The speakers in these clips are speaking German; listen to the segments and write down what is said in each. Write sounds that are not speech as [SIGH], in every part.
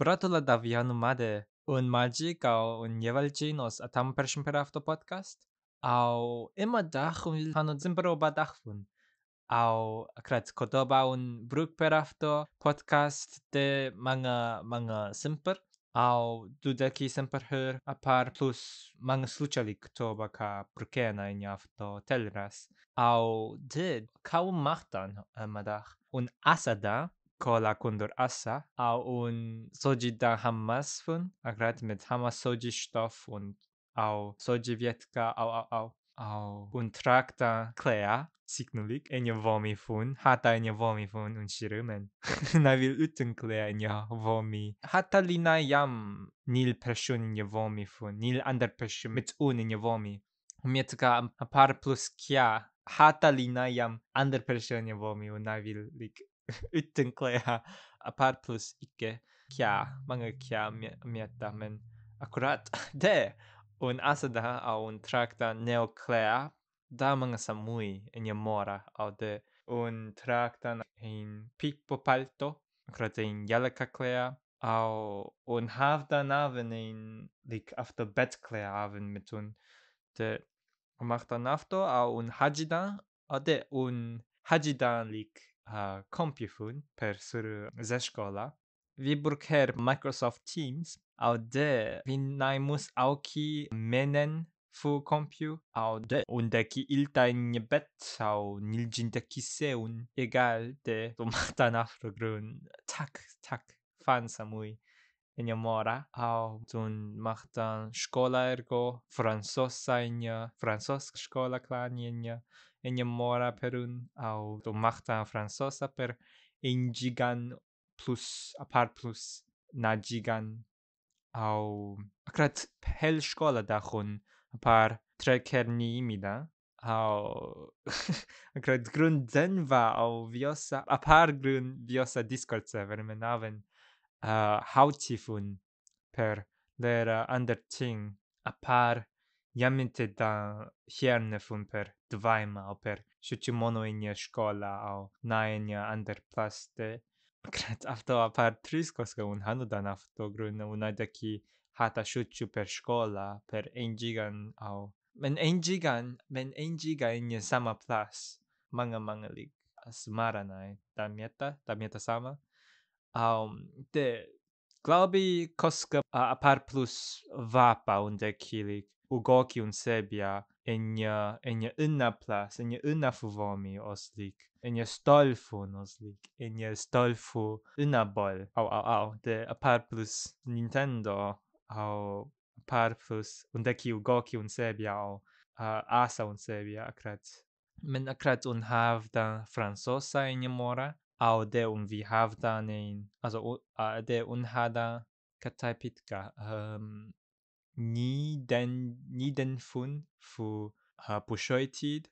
Brotul davia numade în magii ca un evalgin o să atam perșim pe rafto podcast au ima dah un hanu zimbro ba dahfun au cred codoba un brug pe rafto podcast de manga manga simper au du de ki simper hör apar plus manga sluchali codoba ca brukena in jafto telras au de kau machtan ima dah un asada Kola Kundur asa auch und soji da Hamas von gerade mit Hamas soji Stoff und auch soji Wietka auch auch auch und tragt da Claire Signalik, en je vomi fun, hata en je vomi fun un shirumen. [LAUGHS] na will utun Claire en je vomi. Hata li na jam nil person in je vomi fun, nil ander person mit un in je vomi. Um je tuka a par plus Kia, hata li na jam ander person in je vomi, un na will, lik uten [LAUGHS] klær, apart pluss ikke kjær. Mange kjær mjetta, men akkurat [LAUGHS] det! Un asada au un tracta neoclea, da mga samui enamora au de un tracta in pippo palto, acrata in jaleca clea, au un havdan aven in lik after bet clea aven mit un de machtan afto au un hajidan, au de un hajidan lik a compufun per sur eh, ze scola vi burker microsoft teams au de vin naimus auki menen fu compu au de unda ki il ta in bet au nil jinta ki se un egal de tomata na flo grun tak tak fan samui in innamora au tun dann schola ergo fransosa inya fransosa in klaninya mora perun au tun dann fransosa per gigan plus apar plus na nagigan au akrat schola skola dachun apar tre kerni imida au [LAUGHS] akrat grund denva au viosa apar grund viosa discord server menaven uh, äh, hautifun per lera underting apar iaminte da hiernefun per dvaima au per shutimonoinja škola au naenja underplaste [LAUGHS] Kret αυτό απάρ τρίσκοσκα un hanudan afto grun una deki hata shuchu per Schola per enjigan au men enjigan men enjiga in sama plas manga manga lig asmara nai damieta damieta sama um de glaubi koska a, plus vapa unde kili ugoki un sebia en ja en ja inna plas en ja fuvomi oslik en ja stolfu oslik en ja stolfu inna bol au au au de a plus nintendo au a plus unde ki ugoki un sebia au a asa un sebia akrat men akrat un hav da fransosa en mora au vi havdanein, also de unhada kataipitka um, ehm, ni den ni den fun fu ha pushoitid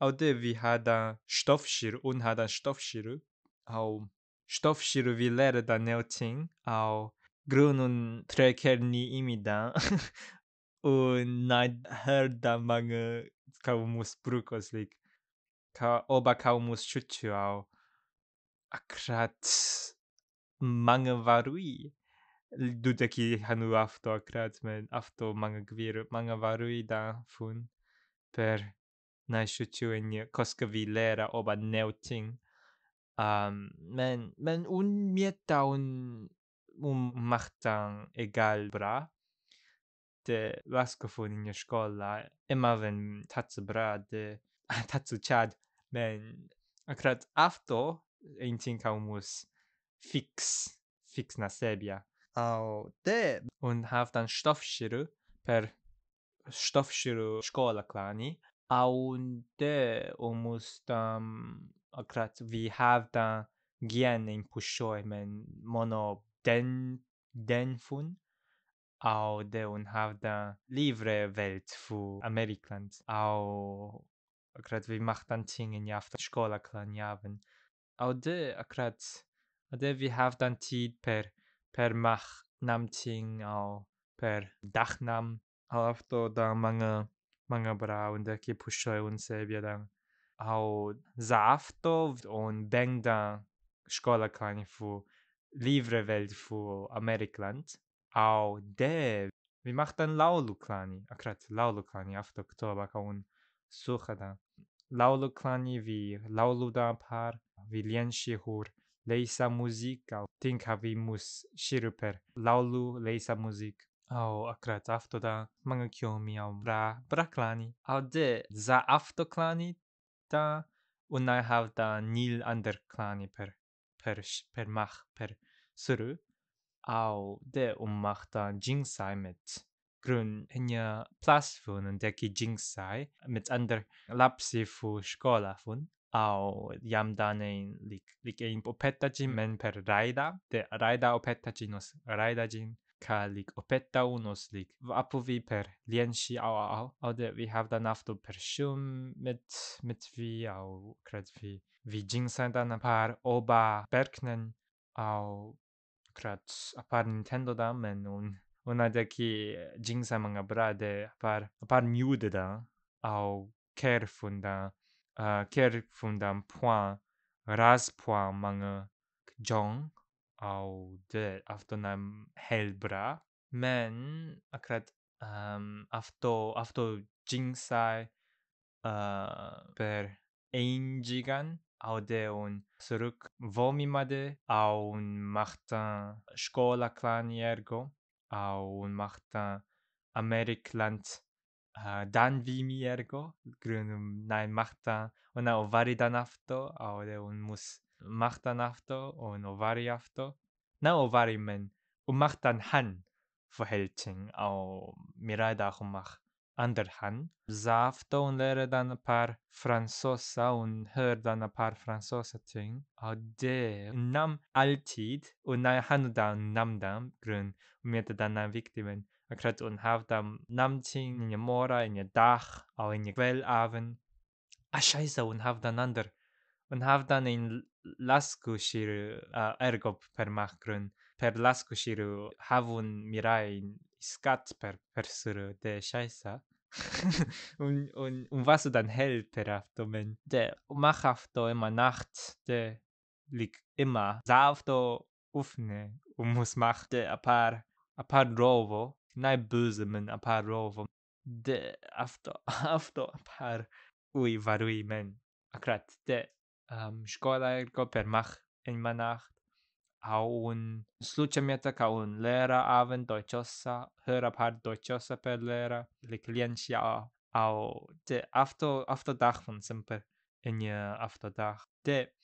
au de vi hada stofshir unhada stofshiru au stofshiru vi lere da neotin au grunun treker ni imida [LAUGHS] un na herda mange kaumus brukos lik ka oba kaumus chuchu au akurat mange warui. Dudeki hanu afto akurat, men afto mange gvir, mange warui da fun per najszuciłenie koskowi lera oba neuting. Um, men, men un mieta un, un machtan egal bra. De lasko fun in szkola, emaven tatsu bra de [LAUGHS] tatsu chad men akrat afto 遠近 Kaumus fix, fix nach Serbien. Ao de. Und habe dann Stoffschirr per Stoffschirr Schkola klani. Und de omus tam akrat vi have da gien in pushoi men mono den den fun. Au de un have da livre welt fu Amerikland. Au akrat vi machtan tingen jafta Schkola klan javen aude akrat aude vi havdan tid per per mach namting au per dachnam au afto da mange mange bra und da ki pushoy und sebia dann au zafto und beng da skola kan fu livre welt fu amerikland au de vi machtan laulu klani akrat laulu klani afto kto ba kaun sucha da laulu klani vi laulu da par wie Vilianșihur, Leisa Musik, Muzica, Tinkavi Mus, Shiruper, Laulu Leisa Musik. Au akrat aftoda manga kyomi au bra bra klani. Au de za afto klani da unai hav da nil ander klani per per per mach per suru. Au de ummach da jingsai mit Grün, henya plus fun und deki jingsai mit ander lapsi fu skola fun. au yam dane lik lik in opetta jin men per raida de raida opetta jinos raida jin ka lik opetta lik apu per lien au au au de vi have dan afto per shum mit mit vi au krat vi vi jin san par oba berknen au kred apar nintendo da men un una de ki jin san manga brade apar apar mute da au care da äh, Kerkfundan point răspunsmangă jong au de aftonam helbra, men akrat um, ähm, afto afto Jingsai äh, per einjigan au de un suruk vomimade au un Schola Clan Jergo, au un martin Amerikland Dan vi mi ergo, grünum nai machta, ona ovari dan afto, aude und muss macht machtan afto, und ovari afto, na ovari men, macht dann han, verhältchen, au mirai da mach ander han, safto und lehre dann ein paar fransosa und hör dann ein paar fransosa ting, aude nam altid, und na hanu da nam dam, grün, und mir dann ein wichtigen, akrat und habt dann Namtsin, in der Mora, in der Dach, auch in der Quellavn. Ah, scheiße, und dann ander. Und habt dann in Laskushir äh, ergop per Machgrün. Per Laskushir havun mirai skat per persuru der scheiße. [LAUGHS] und, und, und was du dann hält per Aftomen. De machafto immer Nacht, der liegt immer. Saafto ufne und muss machte ein paar a par rovo men najbösemen [LAUGHS] aparową. Ehm, e e de afto, afto apar ui men Akrat de um, școala ergo per mach in manacht au un slucemieta ca un lera aven dociosa, hera par dociosa per lera, le clienți au, de afto, afto dach von semper in afto dach. De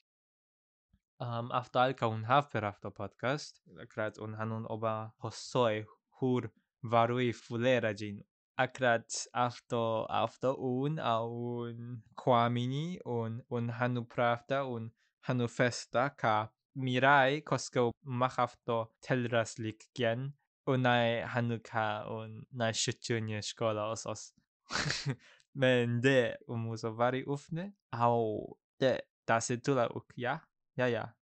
um, afto al ca un hav per afto podcast, cred un hanun oba hosoi hur Varoifuleragin. Akrat afto afto un a un quamini un un hanupravda un hanufesta ka mirai kosko machafto telraslik gen unai hanuka un na shuchunie szkola osos. [LAUGHS] Mende umuso vari ufne au de dasetula uk ja ja ja